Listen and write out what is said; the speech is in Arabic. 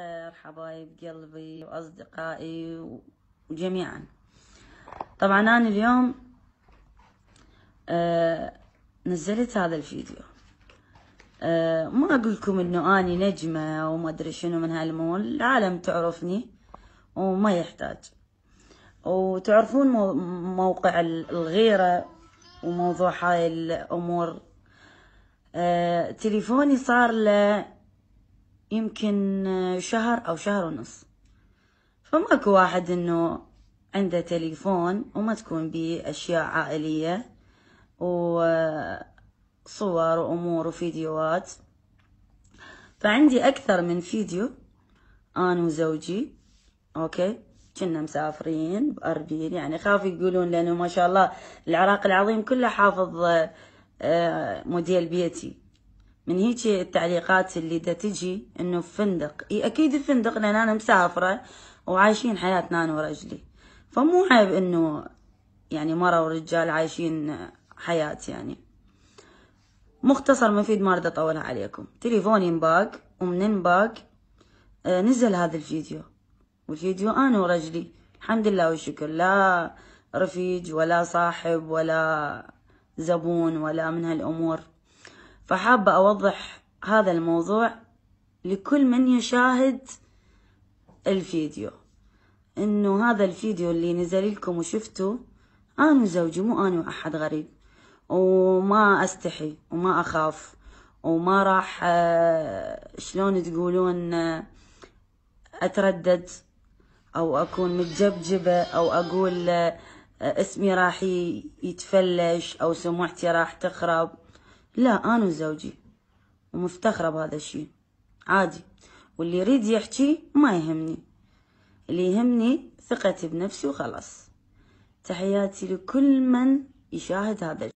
الخير حبايب قلبي وأصدقائي وجميعا طبعا أنا اليوم آه نزلت هذا الفيديو آه ما أقول لكم أنه أني نجمة وما أدري شنو من هالمول العالم تعرفني وما يحتاج وتعرفون موقع الغيرة وموضوع هاي الأمور آه تليفوني صار له يمكن شهر أو شهر ونص فماكو واحد إنه عنده تليفون وما تكون بيه أشياء عائلية وصور وأمور وفيديوهات فعندي أكثر من فيديو أنا وزوجي أوكي كنا مسافرين بأربيل يعني خاف يقولون لأنه ما شاء الله العراق العظيم كله حافظ آه، موديل بيتي من هيك التعليقات اللي دا تجي انه فندق اي اكيد فندق لان انا مسافره وعايشين حياتنا انا ورجلي فمو عيب انه يعني مرة ورجال عايشين حياة يعني مختصر مفيد ما اريد اطولها عليكم تليفوني انباق ومن انباق آه، نزل هذا الفيديو والفيديو انا ورجلي الحمد لله والشكر لا رفيج ولا صاحب ولا زبون ولا من هالامور فحابة أوضح هذا الموضوع لكل من يشاهد الفيديو انه هذا الفيديو اللي نزل لكم وشفته انا وزوجي مو انا واحد غريب وما استحي وما اخاف وما راح آه، شلون تقولون آه، اتردد او اكون متجبجبة او اقول آه، اسمي راح يتفلش او سمعتي راح تخرب لا أنا وزوجي ومفتخرة بهذا الشي عادي واللي يريد يحكي ما يهمني اللي يهمني ثقتي بنفسي وخلاص تحياتي لكل من يشاهد هذا